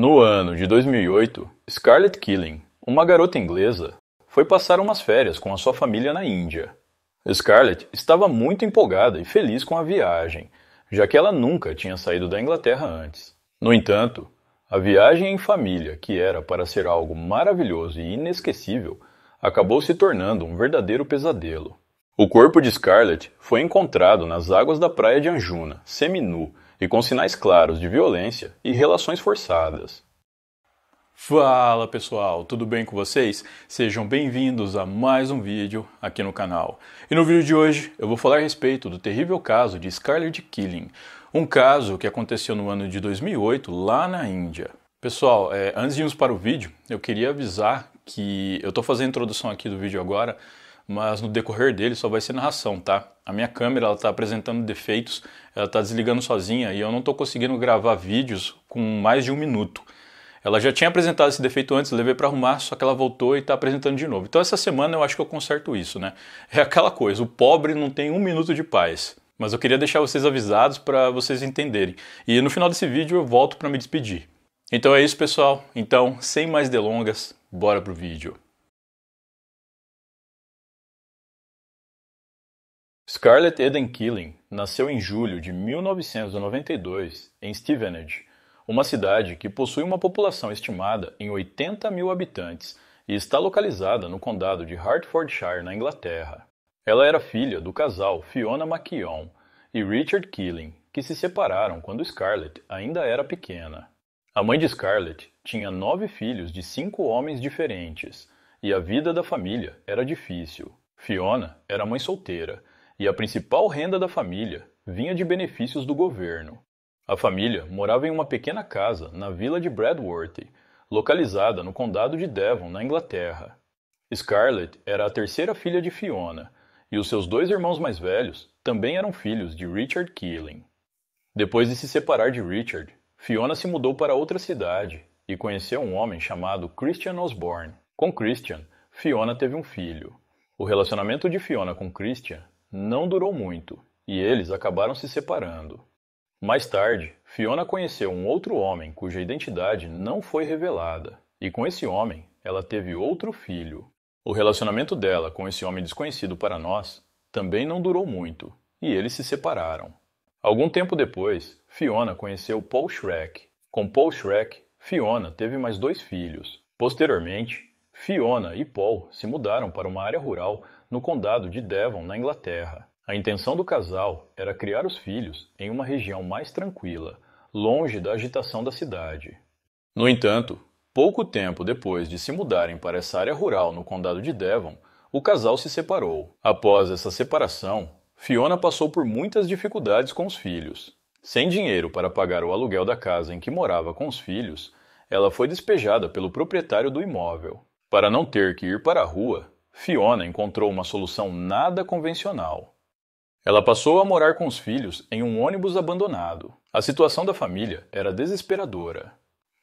No ano de 2008, Scarlett Killing, uma garota inglesa, foi passar umas férias com a sua família na Índia. Scarlett estava muito empolgada e feliz com a viagem, já que ela nunca tinha saído da Inglaterra antes. No entanto, a viagem em família, que era para ser algo maravilhoso e inesquecível, acabou se tornando um verdadeiro pesadelo. O corpo de Scarlett foi encontrado nas águas da praia de Anjuna, seminu, e com sinais claros de violência e relações forçadas. Fala pessoal, tudo bem com vocês? Sejam bem-vindos a mais um vídeo aqui no canal. E no vídeo de hoje eu vou falar a respeito do terrível caso de Scarlett Killing, um caso que aconteceu no ano de 2008 lá na Índia. Pessoal, é, antes de irmos para o vídeo, eu queria avisar que eu estou fazendo a introdução aqui do vídeo agora mas no decorrer dele só vai ser narração, tá? A minha câmera ela tá apresentando defeitos, ela tá desligando sozinha e eu não tô conseguindo gravar vídeos com mais de um minuto. Ela já tinha apresentado esse defeito antes, levei para arrumar, só que ela voltou e está apresentando de novo. Então essa semana eu acho que eu conserto isso, né? É aquela coisa, o pobre não tem um minuto de paz. Mas eu queria deixar vocês avisados para vocês entenderem. E no final desse vídeo eu volto para me despedir. Então é isso, pessoal. Então, sem mais delongas, bora pro vídeo. Scarlett Eden Killing nasceu em julho de 1992 em Stevenage, uma cidade que possui uma população estimada em 80 mil habitantes e está localizada no condado de Hertfordshire, na Inglaterra. Ela era filha do casal Fiona McKeon e Richard Killing, que se separaram quando Scarlett ainda era pequena. A mãe de Scarlett tinha nove filhos de cinco homens diferentes, e a vida da família era difícil. Fiona era mãe solteira e a principal renda da família vinha de benefícios do governo. A família morava em uma pequena casa na vila de Bradworthy, localizada no condado de Devon, na Inglaterra. Scarlett era a terceira filha de Fiona, e os seus dois irmãos mais velhos também eram filhos de Richard Keeling. Depois de se separar de Richard, Fiona se mudou para outra cidade e conheceu um homem chamado Christian Osborne. Com Christian, Fiona teve um filho. O relacionamento de Fiona com Christian não durou muito e eles acabaram se separando. Mais tarde, Fiona conheceu um outro homem cuja identidade não foi revelada, e com esse homem ela teve outro filho. O relacionamento dela com esse homem desconhecido para nós também não durou muito, e eles se separaram. Algum tempo depois, Fiona conheceu Paul Shrek. Com Paul Shrek, Fiona teve mais dois filhos. Posteriormente, Fiona e Paul se mudaram para uma área rural no condado de Devon, na Inglaterra. A intenção do casal era criar os filhos em uma região mais tranquila, longe da agitação da cidade. No entanto, pouco tempo depois de se mudarem para essa área rural no condado de Devon, o casal se separou. Após essa separação, Fiona passou por muitas dificuldades com os filhos. Sem dinheiro para pagar o aluguel da casa em que morava com os filhos, ela foi despejada pelo proprietário do imóvel. Para não ter que ir para a rua, Fiona encontrou uma solução nada convencional. Ela passou a morar com os filhos em um ônibus abandonado. A situação da família era desesperadora.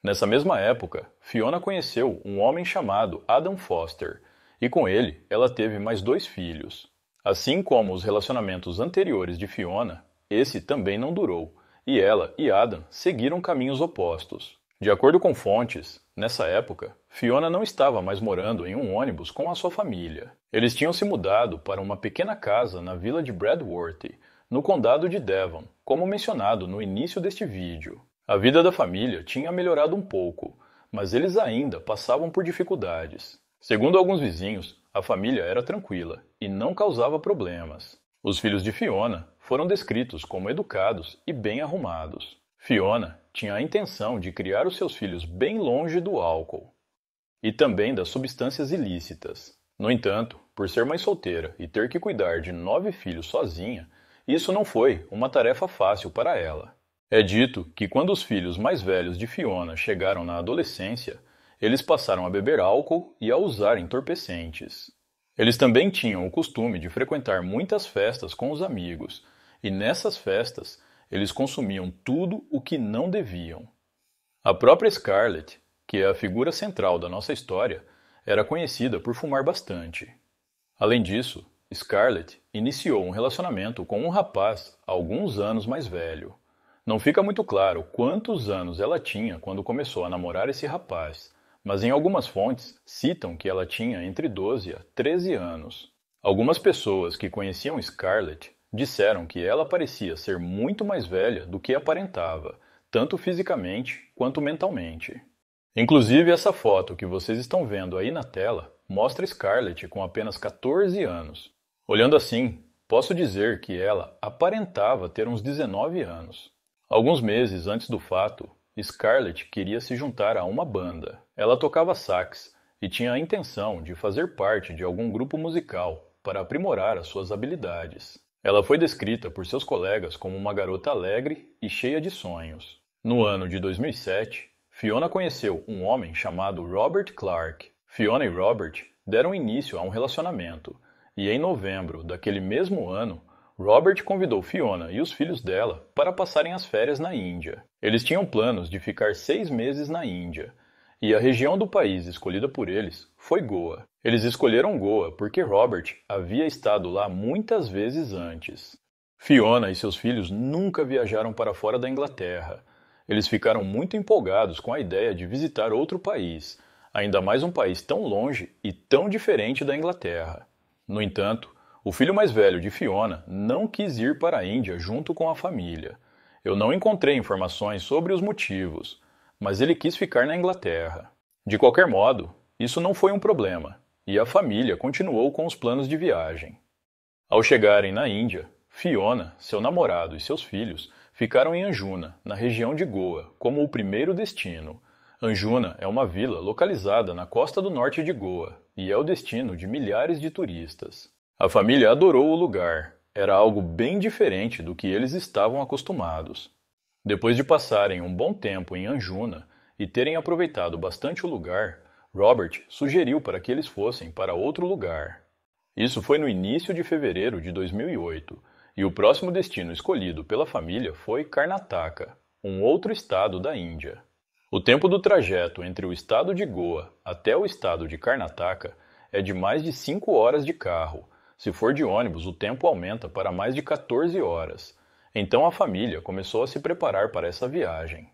Nessa mesma época, Fiona conheceu um homem chamado Adam Foster, e com ele ela teve mais dois filhos. Assim como os relacionamentos anteriores de Fiona, esse também não durou, e ela e Adam seguiram caminhos opostos. De acordo com fontes, nessa época, Fiona não estava mais morando em um ônibus com a sua família. Eles tinham se mudado para uma pequena casa na vila de Bradworthy, no condado de Devon, como mencionado no início deste vídeo. A vida da família tinha melhorado um pouco, mas eles ainda passavam por dificuldades. Segundo alguns vizinhos, a família era tranquila e não causava problemas. Os filhos de Fiona foram descritos como educados e bem arrumados. Fiona tinha a intenção de criar os seus filhos bem longe do álcool e também das substâncias ilícitas. No entanto, por ser mãe solteira e ter que cuidar de nove filhos sozinha, isso não foi uma tarefa fácil para ela. É dito que quando os filhos mais velhos de Fiona chegaram na adolescência, eles passaram a beber álcool e a usar entorpecentes. Eles também tinham o costume de frequentar muitas festas com os amigos, e nessas festas eles consumiam tudo o que não deviam. A própria Scarlett, que é a figura central da nossa história, era conhecida por fumar bastante. Além disso, Scarlett iniciou um relacionamento com um rapaz alguns anos mais velho. Não fica muito claro quantos anos ela tinha quando começou a namorar esse rapaz, mas em algumas fontes citam que ela tinha entre 12 a 13 anos. Algumas pessoas que conheciam Scarlett disseram que ela parecia ser muito mais velha do que aparentava, tanto fisicamente quanto mentalmente. Inclusive, essa foto que vocês estão vendo aí na tela mostra Scarlett com apenas 14 anos. Olhando assim, posso dizer que ela aparentava ter uns 19 anos. Alguns meses antes do fato, Scarlett queria se juntar a uma banda. Ela tocava sax e tinha a intenção de fazer parte de algum grupo musical para aprimorar as suas habilidades. Ela foi descrita por seus colegas como uma garota alegre e cheia de sonhos. No ano de 2007, Fiona conheceu um homem chamado Robert Clark. Fiona e Robert deram início a um relacionamento, e em novembro daquele mesmo ano, Robert convidou Fiona e os filhos dela para passarem as férias na Índia. Eles tinham planos de ficar seis meses na Índia, e a região do país escolhida por eles foi Goa. Eles escolheram Goa porque Robert havia estado lá muitas vezes antes. Fiona e seus filhos nunca viajaram para fora da Inglaterra. Eles ficaram muito empolgados com a ideia de visitar outro país, ainda mais um país tão longe e tão diferente da Inglaterra. No entanto, o filho mais velho de Fiona não quis ir para a Índia junto com a família. Eu não encontrei informações sobre os motivos, mas ele quis ficar na Inglaterra. De qualquer modo, isso não foi um problema e a família continuou com os planos de viagem. Ao chegarem na Índia, Fiona, seu namorado e seus filhos ficaram em Anjuna, na região de Goa, como o primeiro destino. Anjuna é uma vila localizada na costa do norte de Goa e é o destino de milhares de turistas. A família adorou o lugar. Era algo bem diferente do que eles estavam acostumados. Depois de passarem um bom tempo em Anjuna e terem aproveitado bastante o lugar, Robert sugeriu para que eles fossem para outro lugar. Isso foi no início de fevereiro de 2008, e o próximo destino escolhido pela família foi Karnataka, um outro estado da Índia. O tempo do trajeto entre o estado de Goa até o estado de Karnataka é de mais de 5 horas de carro. Se for de ônibus, o tempo aumenta para mais de 14 horas. Então a família começou a se preparar para essa viagem.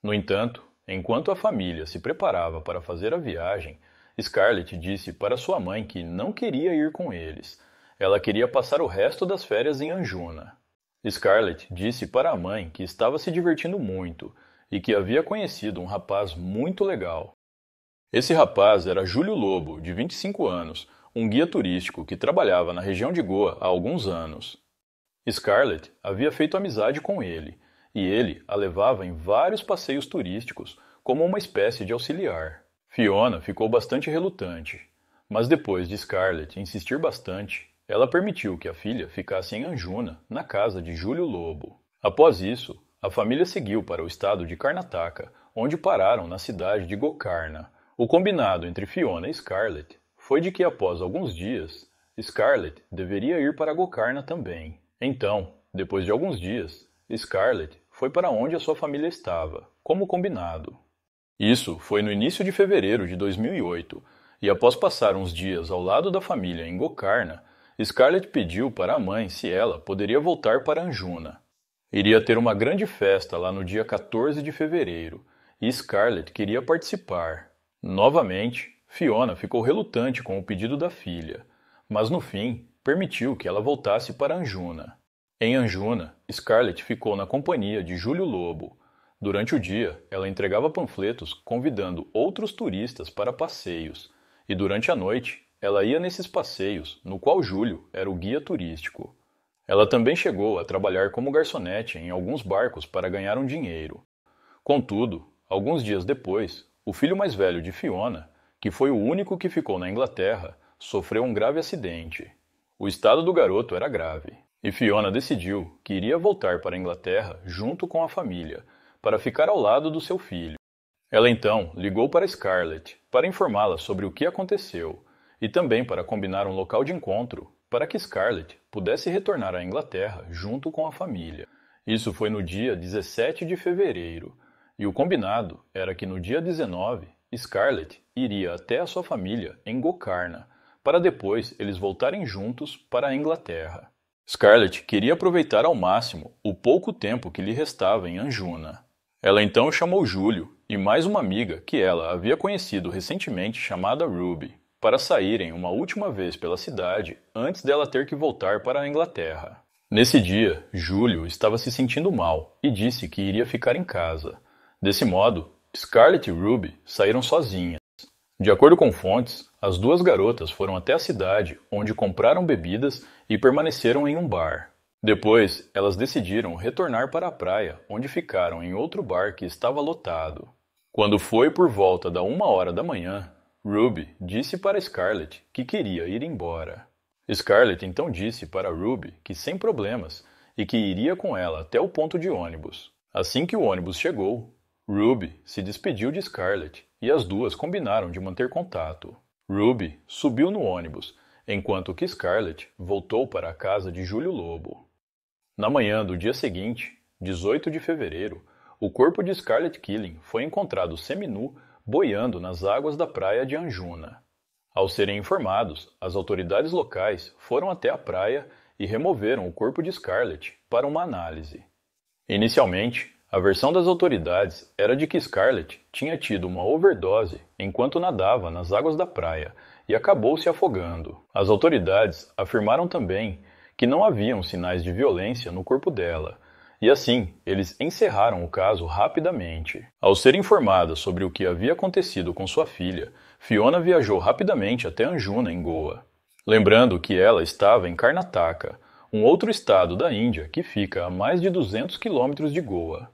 No entanto, Enquanto a família se preparava para fazer a viagem, Scarlett disse para sua mãe que não queria ir com eles. Ela queria passar o resto das férias em Anjuna. Scarlett disse para a mãe que estava se divertindo muito e que havia conhecido um rapaz muito legal. Esse rapaz era Júlio Lobo, de 25 anos, um guia turístico que trabalhava na região de Goa há alguns anos. Scarlett havia feito amizade com ele e ele a levava em vários passeios turísticos como uma espécie de auxiliar. Fiona ficou bastante relutante, mas depois de Scarlett insistir bastante, ela permitiu que a filha ficasse em Anjuna, na casa de Júlio Lobo. Após isso, a família seguiu para o estado de Karnataka, onde pararam na cidade de Gokarna. O combinado entre Fiona e Scarlett foi de que após alguns dias, Scarlett deveria ir para Gokarna também. Então, depois de alguns dias, Scarlett foi para onde a sua família estava, como combinado. Isso foi no início de fevereiro de 2008, e após passar uns dias ao lado da família em Gokarna, Scarlett pediu para a mãe se ela poderia voltar para Anjuna. Iria ter uma grande festa lá no dia 14 de fevereiro, e Scarlett queria participar. Novamente, Fiona ficou relutante com o pedido da filha, mas no fim permitiu que ela voltasse para Anjuna. Em Anjuna, Scarlett ficou na companhia de Júlio Lobo. Durante o dia, ela entregava panfletos convidando outros turistas para passeios, e durante a noite, ela ia nesses passeios, no qual Júlio era o guia turístico. Ela também chegou a trabalhar como garçonete em alguns barcos para ganhar um dinheiro. Contudo, alguns dias depois, o filho mais velho de Fiona, que foi o único que ficou na Inglaterra, sofreu um grave acidente. O estado do garoto era grave e Fiona decidiu que iria voltar para a Inglaterra junto com a família, para ficar ao lado do seu filho. Ela então ligou para Scarlett para informá-la sobre o que aconteceu e também para combinar um local de encontro para que Scarlett pudesse retornar à Inglaterra junto com a família. Isso foi no dia 17 de fevereiro, e o combinado era que no dia 19, Scarlett iria até a sua família em Gokarna, para depois eles voltarem juntos para a Inglaterra. Scarlett queria aproveitar ao máximo o pouco tempo que lhe restava em Anjuna. Ela então chamou Júlio e mais uma amiga que ela havia conhecido recentemente chamada Ruby para saírem uma última vez pela cidade antes dela ter que voltar para a Inglaterra. Nesse dia, Júlio estava se sentindo mal e disse que iria ficar em casa. Desse modo, Scarlett e Ruby saíram sozinhas. De acordo com fontes, as duas garotas foram até a cidade, onde compraram bebidas e permaneceram em um bar. Depois, elas decidiram retornar para a praia, onde ficaram em outro bar que estava lotado. Quando foi por volta da uma hora da manhã, Ruby disse para Scarlett que queria ir embora. Scarlett então disse para Ruby que sem problemas e que iria com ela até o ponto de ônibus. Assim que o ônibus chegou, Ruby se despediu de Scarlett e as duas combinaram de manter contato. Ruby subiu no ônibus, enquanto que Scarlett voltou para a casa de Júlio Lobo. Na manhã do dia seguinte, 18 de fevereiro, o corpo de Scarlett Killing foi encontrado seminu boiando nas águas da praia de Anjuna. Ao serem informados, as autoridades locais foram até a praia e removeram o corpo de Scarlett para uma análise. Inicialmente, a versão das autoridades era de que Scarlett tinha tido uma overdose enquanto nadava nas águas da praia e acabou se afogando. As autoridades afirmaram também que não haviam sinais de violência no corpo dela. E assim, eles encerraram o caso rapidamente. Ao ser informada sobre o que havia acontecido com sua filha, Fiona viajou rapidamente até Anjuna, em Goa. Lembrando que ela estava em Karnataka, um outro estado da Índia que fica a mais de 200 quilômetros de Goa.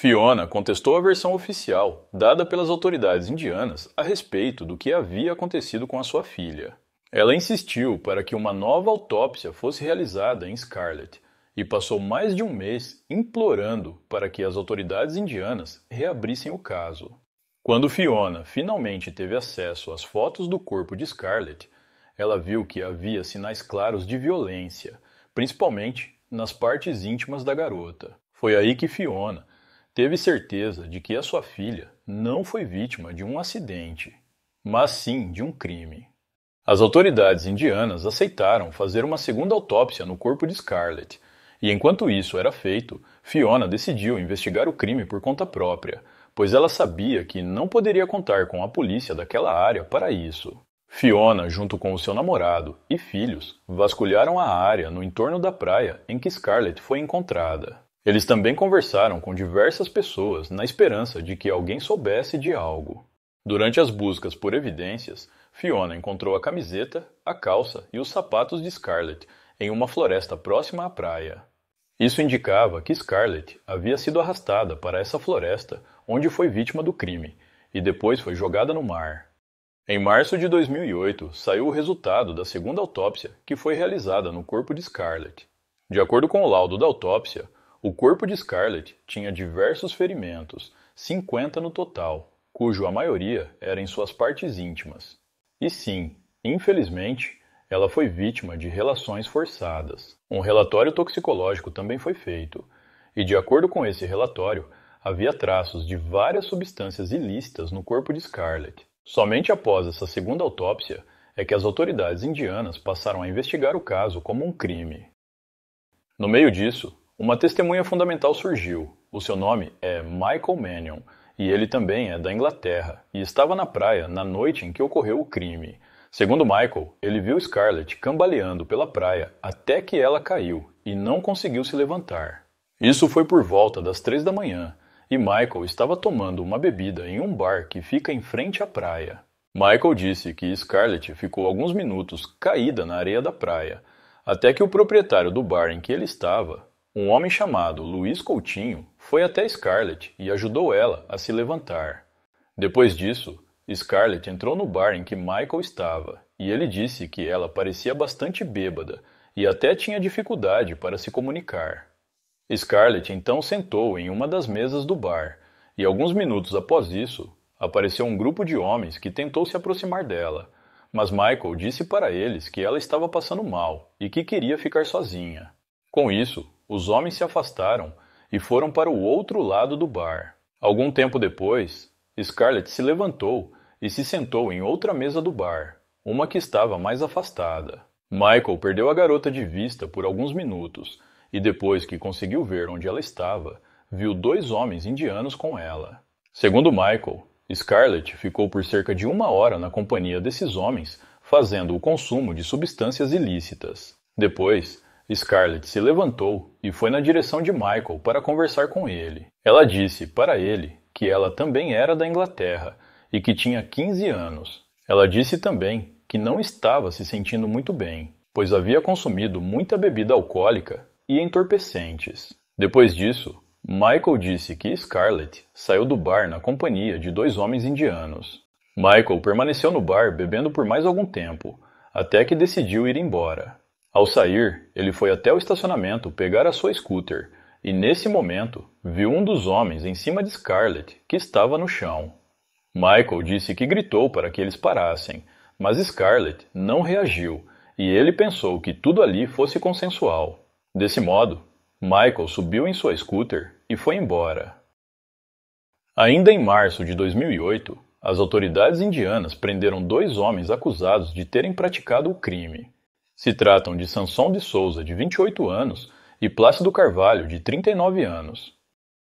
Fiona contestou a versão oficial dada pelas autoridades indianas a respeito do que havia acontecido com a sua filha. Ela insistiu para que uma nova autópsia fosse realizada em Scarlett e passou mais de um mês implorando para que as autoridades indianas reabrissem o caso. Quando Fiona finalmente teve acesso às fotos do corpo de Scarlett, ela viu que havia sinais claros de violência, principalmente nas partes íntimas da garota. Foi aí que Fiona teve certeza de que a sua filha não foi vítima de um acidente, mas sim de um crime. As autoridades indianas aceitaram fazer uma segunda autópsia no corpo de Scarlett, e enquanto isso era feito, Fiona decidiu investigar o crime por conta própria, pois ela sabia que não poderia contar com a polícia daquela área para isso. Fiona, junto com o seu namorado e filhos, vasculharam a área no entorno da praia em que Scarlett foi encontrada. Eles também conversaram com diversas pessoas na esperança de que alguém soubesse de algo. Durante as buscas por evidências, Fiona encontrou a camiseta, a calça e os sapatos de Scarlett em uma floresta próxima à praia. Isso indicava que Scarlett havia sido arrastada para essa floresta onde foi vítima do crime e depois foi jogada no mar. Em março de 2008, saiu o resultado da segunda autópsia que foi realizada no corpo de Scarlett. De acordo com o laudo da autópsia, o corpo de Scarlett tinha diversos ferimentos, 50 no total, cujo a maioria era em suas partes íntimas. E sim, infelizmente, ela foi vítima de relações forçadas. Um relatório toxicológico também foi feito, e de acordo com esse relatório, havia traços de várias substâncias ilícitas no corpo de Scarlett. Somente após essa segunda autópsia é que as autoridades indianas passaram a investigar o caso como um crime. No meio disso, uma testemunha fundamental surgiu. O seu nome é Michael Mannion e ele também é da Inglaterra e estava na praia na noite em que ocorreu o crime. Segundo Michael, ele viu Scarlett cambaleando pela praia até que ela caiu e não conseguiu se levantar. Isso foi por volta das três da manhã e Michael estava tomando uma bebida em um bar que fica em frente à praia. Michael disse que Scarlett ficou alguns minutos caída na areia da praia, até que o proprietário do bar em que ele estava um homem chamado Luiz Coutinho foi até Scarlett e ajudou ela a se levantar. Depois disso, Scarlett entrou no bar em que Michael estava e ele disse que ela parecia bastante bêbada e até tinha dificuldade para se comunicar. Scarlett então sentou em uma das mesas do bar e alguns minutos após isso, apareceu um grupo de homens que tentou se aproximar dela, mas Michael disse para eles que ela estava passando mal e que queria ficar sozinha. Com isso, os homens se afastaram e foram para o outro lado do bar. Algum tempo depois, Scarlett se levantou e se sentou em outra mesa do bar, uma que estava mais afastada. Michael perdeu a garota de vista por alguns minutos e, depois que conseguiu ver onde ela estava, viu dois homens indianos com ela. Segundo Michael, Scarlett ficou por cerca de uma hora na companhia desses homens, fazendo o consumo de substâncias ilícitas. Depois, Scarlett se levantou e foi na direção de Michael para conversar com ele. Ela disse para ele que ela também era da Inglaterra e que tinha 15 anos. Ela disse também que não estava se sentindo muito bem, pois havia consumido muita bebida alcoólica e entorpecentes. Depois disso, Michael disse que Scarlett saiu do bar na companhia de dois homens indianos. Michael permaneceu no bar bebendo por mais algum tempo, até que decidiu ir embora. Ao sair, ele foi até o estacionamento pegar a sua scooter e, nesse momento, viu um dos homens em cima de Scarlett, que estava no chão. Michael disse que gritou para que eles parassem, mas Scarlett não reagiu e ele pensou que tudo ali fosse consensual. Desse modo, Michael subiu em sua scooter e foi embora. Ainda em março de 2008, as autoridades indianas prenderam dois homens acusados de terem praticado o crime. Se tratam de Sansão de Souza, de 28 anos, e Plácido Carvalho, de 39 anos.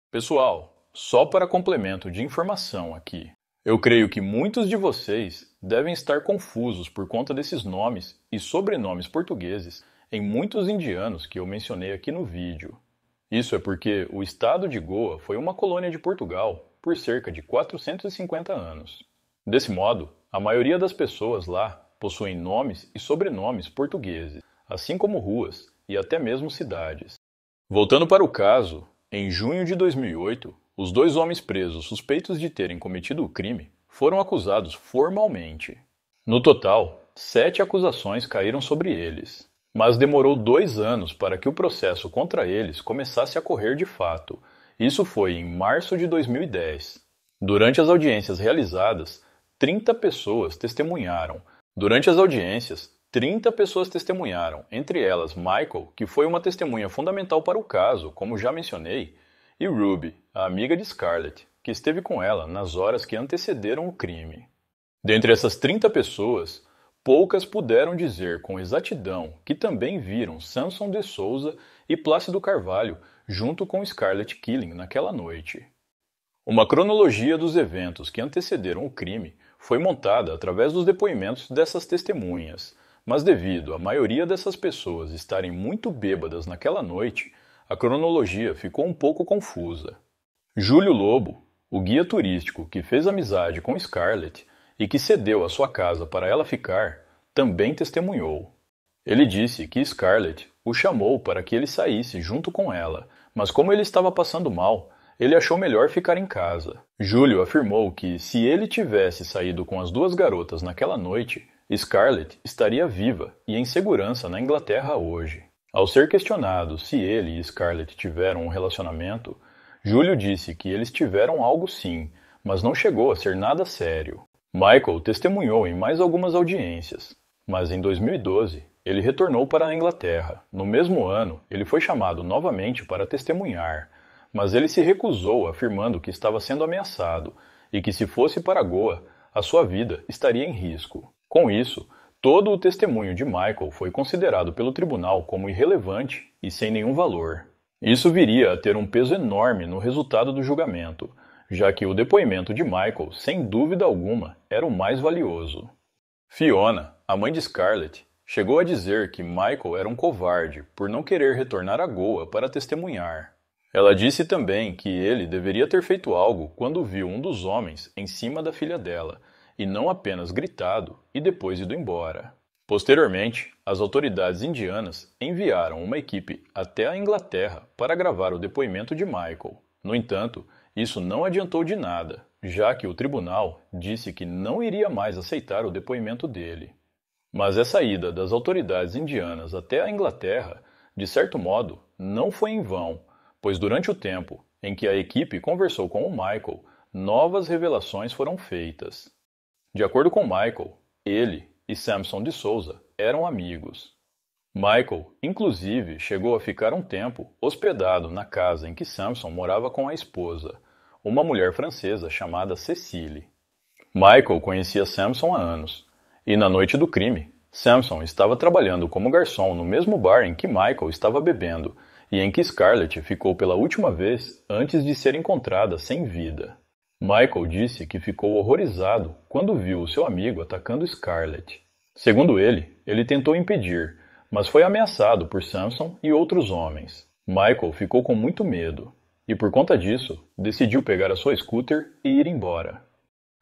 Pessoal, só para complemento de informação aqui. Eu creio que muitos de vocês devem estar confusos por conta desses nomes e sobrenomes portugueses em muitos indianos que eu mencionei aqui no vídeo. Isso é porque o estado de Goa foi uma colônia de Portugal por cerca de 450 anos. Desse modo, a maioria das pessoas lá possuem nomes e sobrenomes portugueses, assim como ruas e até mesmo cidades. Voltando para o caso, em junho de 2008, os dois homens presos suspeitos de terem cometido o crime foram acusados formalmente. No total, sete acusações caíram sobre eles, mas demorou dois anos para que o processo contra eles começasse a correr de fato. Isso foi em março de 2010. Durante as audiências realizadas, 30 pessoas testemunharam Durante as audiências, 30 pessoas testemunharam, entre elas Michael, que foi uma testemunha fundamental para o caso, como já mencionei, e Ruby, a amiga de Scarlett, que esteve com ela nas horas que antecederam o crime. Dentre essas 30 pessoas, poucas puderam dizer com exatidão que também viram Samson de Souza e Plácido Carvalho junto com Scarlett Killing naquela noite. Uma cronologia dos eventos que antecederam o crime foi montada através dos depoimentos dessas testemunhas, mas devido a maioria dessas pessoas estarem muito bêbadas naquela noite, a cronologia ficou um pouco confusa. Júlio Lobo, o guia turístico que fez amizade com Scarlett e que cedeu a sua casa para ela ficar, também testemunhou. Ele disse que Scarlett o chamou para que ele saísse junto com ela, mas como ele estava passando mal, ele achou melhor ficar em casa. Júlio afirmou que, se ele tivesse saído com as duas garotas naquela noite, Scarlett estaria viva e em segurança na Inglaterra hoje. Ao ser questionado se ele e Scarlett tiveram um relacionamento, Júlio disse que eles tiveram algo sim, mas não chegou a ser nada sério. Michael testemunhou em mais algumas audiências, mas em 2012 ele retornou para a Inglaterra. No mesmo ano, ele foi chamado novamente para testemunhar, mas ele se recusou, afirmando que estava sendo ameaçado e que se fosse para Goa, a sua vida estaria em risco. Com isso, todo o testemunho de Michael foi considerado pelo tribunal como irrelevante e sem nenhum valor. Isso viria a ter um peso enorme no resultado do julgamento, já que o depoimento de Michael, sem dúvida alguma, era o mais valioso. Fiona, a mãe de Scarlett, chegou a dizer que Michael era um covarde por não querer retornar a Goa para testemunhar. Ela disse também que ele deveria ter feito algo quando viu um dos homens em cima da filha dela, e não apenas gritado e depois ido embora. Posteriormente, as autoridades indianas enviaram uma equipe até a Inglaterra para gravar o depoimento de Michael. No entanto, isso não adiantou de nada, já que o tribunal disse que não iria mais aceitar o depoimento dele. Mas essa ida das autoridades indianas até a Inglaterra, de certo modo, não foi em vão pois durante o tempo em que a equipe conversou com o Michael, novas revelações foram feitas. De acordo com Michael, ele e Samson de Souza eram amigos. Michael, inclusive, chegou a ficar um tempo hospedado na casa em que Samson morava com a esposa, uma mulher francesa chamada Cecile. Michael conhecia Samson há anos, e na noite do crime, Samson estava trabalhando como garçom no mesmo bar em que Michael estava bebendo e em que Scarlett ficou pela última vez antes de ser encontrada sem vida. Michael disse que ficou horrorizado quando viu seu amigo atacando Scarlett. Segundo ele, ele tentou impedir, mas foi ameaçado por Samson e outros homens. Michael ficou com muito medo e, por conta disso, decidiu pegar a sua scooter e ir embora.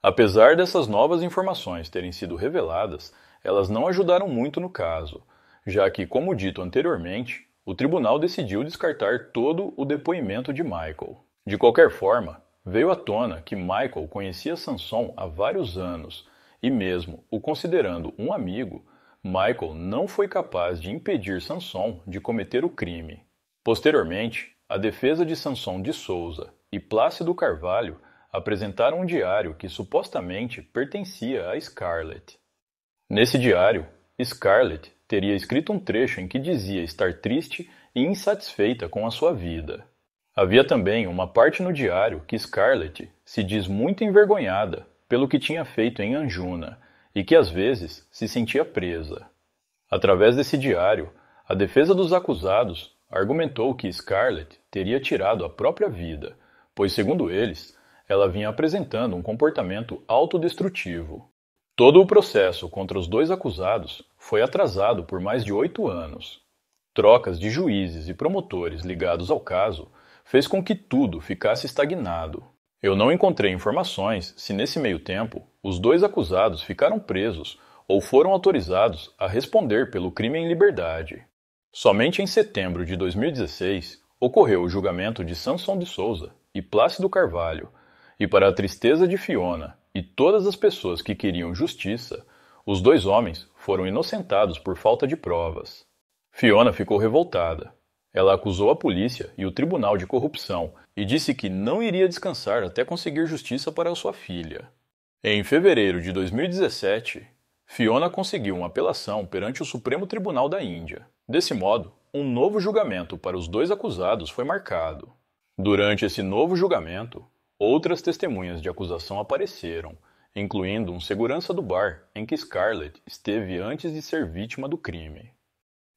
Apesar dessas novas informações terem sido reveladas, elas não ajudaram muito no caso, já que, como dito anteriormente, o tribunal decidiu descartar todo o depoimento de Michael. De qualquer forma, veio à tona que Michael conhecia Sanson há vários anos e, mesmo o considerando um amigo, Michael não foi capaz de impedir Sanson de cometer o crime. Posteriormente, a defesa de Sanson de Souza e Plácido Carvalho apresentaram um diário que supostamente pertencia a Scarlett. Nesse diário, Scarlett teria escrito um trecho em que dizia estar triste e insatisfeita com a sua vida. Havia também uma parte no diário que Scarlett se diz muito envergonhada pelo que tinha feito em Anjuna e que às vezes se sentia presa. Através desse diário, a defesa dos acusados argumentou que Scarlett teria tirado a própria vida, pois, segundo eles, ela vinha apresentando um comportamento autodestrutivo. Todo o processo contra os dois acusados foi atrasado por mais de oito anos. Trocas de juízes e promotores ligados ao caso fez com que tudo ficasse estagnado. Eu não encontrei informações se, nesse meio tempo, os dois acusados ficaram presos ou foram autorizados a responder pelo crime em liberdade. Somente em setembro de 2016 ocorreu o julgamento de Sansão de Souza e Plácido Carvalho, e para a tristeza de Fiona e todas as pessoas que queriam justiça, os dois homens foram inocentados por falta de provas. Fiona ficou revoltada. Ela acusou a polícia e o tribunal de corrupção e disse que não iria descansar até conseguir justiça para sua filha. Em fevereiro de 2017, Fiona conseguiu uma apelação perante o Supremo Tribunal da Índia. Desse modo, um novo julgamento para os dois acusados foi marcado. Durante esse novo julgamento, outras testemunhas de acusação apareceram incluindo um segurança do bar em que Scarlett esteve antes de ser vítima do crime.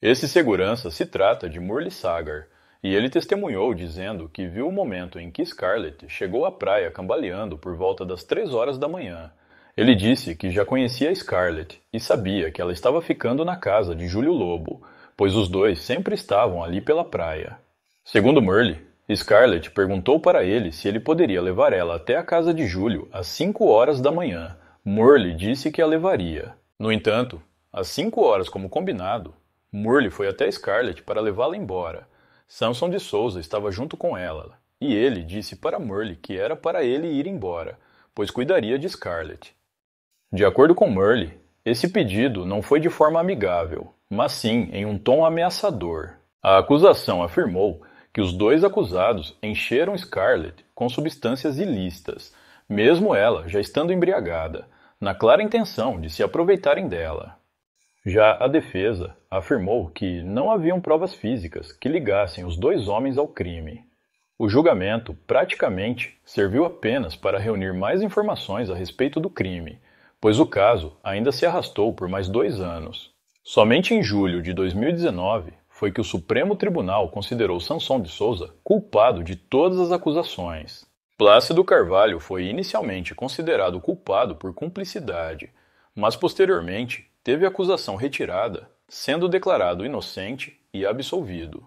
Esse segurança se trata de Murley Sagar, e ele testemunhou dizendo que viu o momento em que Scarlett chegou à praia cambaleando por volta das três horas da manhã. Ele disse que já conhecia Scarlett e sabia que ela estava ficando na casa de Júlio Lobo, pois os dois sempre estavam ali pela praia. Segundo Murley, Scarlett perguntou para ele se ele poderia levar ela até a casa de Julio às 5 horas da manhã. Morley disse que a levaria. No entanto, às 5 horas, como combinado, Morley foi até Scarlett para levá-la embora. Samson de Souza estava junto com ela, e ele disse para Morley que era para ele ir embora, pois cuidaria de Scarlett. De acordo com Morley, esse pedido não foi de forma amigável, mas sim em um tom ameaçador. A acusação afirmou que os dois acusados encheram Scarlett com substâncias ilícitas, mesmo ela já estando embriagada, na clara intenção de se aproveitarem dela. Já a defesa afirmou que não haviam provas físicas que ligassem os dois homens ao crime. O julgamento praticamente serviu apenas para reunir mais informações a respeito do crime, pois o caso ainda se arrastou por mais dois anos. Somente em julho de 2019 foi que o Supremo Tribunal considerou Sansão de Souza culpado de todas as acusações. Plácido Carvalho foi inicialmente considerado culpado por cumplicidade, mas posteriormente teve a acusação retirada, sendo declarado inocente e absolvido.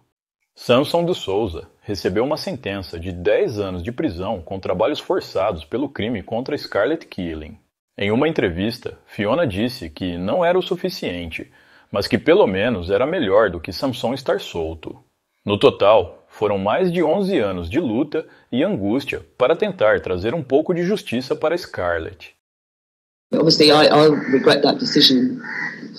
Sansão de Souza recebeu uma sentença de 10 anos de prisão com trabalhos forçados pelo crime contra Scarlett Keeling. Em uma entrevista, Fiona disse que não era o suficiente mas que pelo menos era melhor do que Samson estar solto. No total, foram mais de 11 anos de luta e angústia para tentar trazer um pouco de justiça para Scarlett. Obviously, I, I regret that decision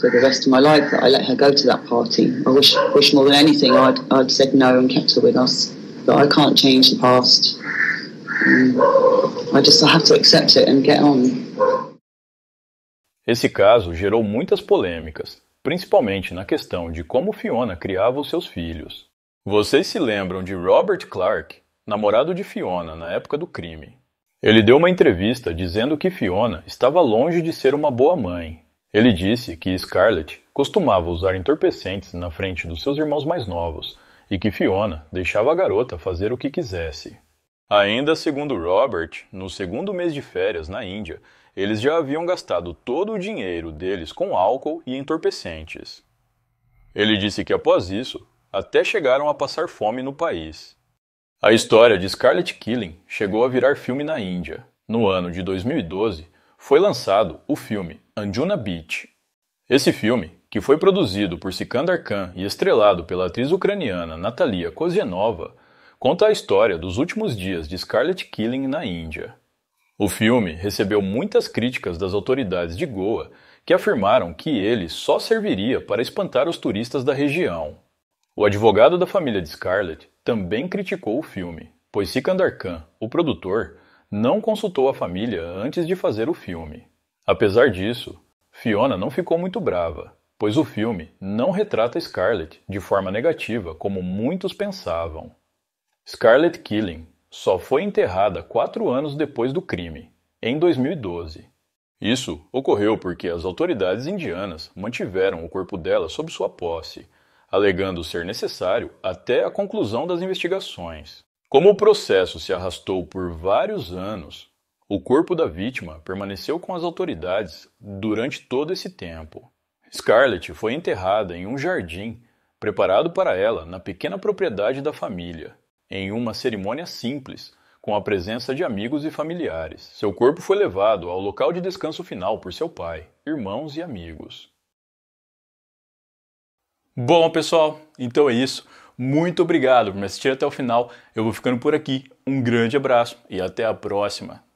for the rest of my life that I let her go to that party. I wish, wish more than anything I'd, I'd said no and kept her with us. But I can't change the past. Um, I just I have to accept it and get on. Esse caso gerou muitas polêmicas, principalmente na questão de como Fiona criava os seus filhos. Vocês se lembram de Robert Clark, namorado de Fiona na época do crime. Ele deu uma entrevista dizendo que Fiona estava longe de ser uma boa mãe. Ele disse que Scarlett costumava usar entorpecentes na frente dos seus irmãos mais novos e que Fiona deixava a garota fazer o que quisesse. Ainda segundo Robert, no segundo mês de férias na Índia, eles já haviam gastado todo o dinheiro deles com álcool e entorpecentes. Ele disse que após isso, até chegaram a passar fome no país. A história de Scarlet Killing chegou a virar filme na Índia. No ano de 2012, foi lançado o filme Anjuna Beach. Esse filme, que foi produzido por Sikandar Khan e estrelado pela atriz ucraniana Natalia Kozienova, conta a história dos últimos dias de Scarlet Killing na Índia. O filme recebeu muitas críticas das autoridades de Goa, que afirmaram que ele só serviria para espantar os turistas da região. O advogado da família de Scarlett também criticou o filme, pois Sikandar Khan, o produtor, não consultou a família antes de fazer o filme. Apesar disso, Fiona não ficou muito brava, pois o filme não retrata Scarlett de forma negativa como muitos pensavam. Scarlett Killing só foi enterrada quatro anos depois do crime, em 2012. Isso ocorreu porque as autoridades indianas mantiveram o corpo dela sob sua posse, alegando ser necessário até a conclusão das investigações. Como o processo se arrastou por vários anos, o corpo da vítima permaneceu com as autoridades durante todo esse tempo. Scarlett foi enterrada em um jardim preparado para ela na pequena propriedade da família em uma cerimônia simples, com a presença de amigos e familiares. Seu corpo foi levado ao local de descanso final por seu pai, irmãos e amigos. Bom, pessoal, então é isso. Muito obrigado por me assistir até o final. Eu vou ficando por aqui. Um grande abraço e até a próxima.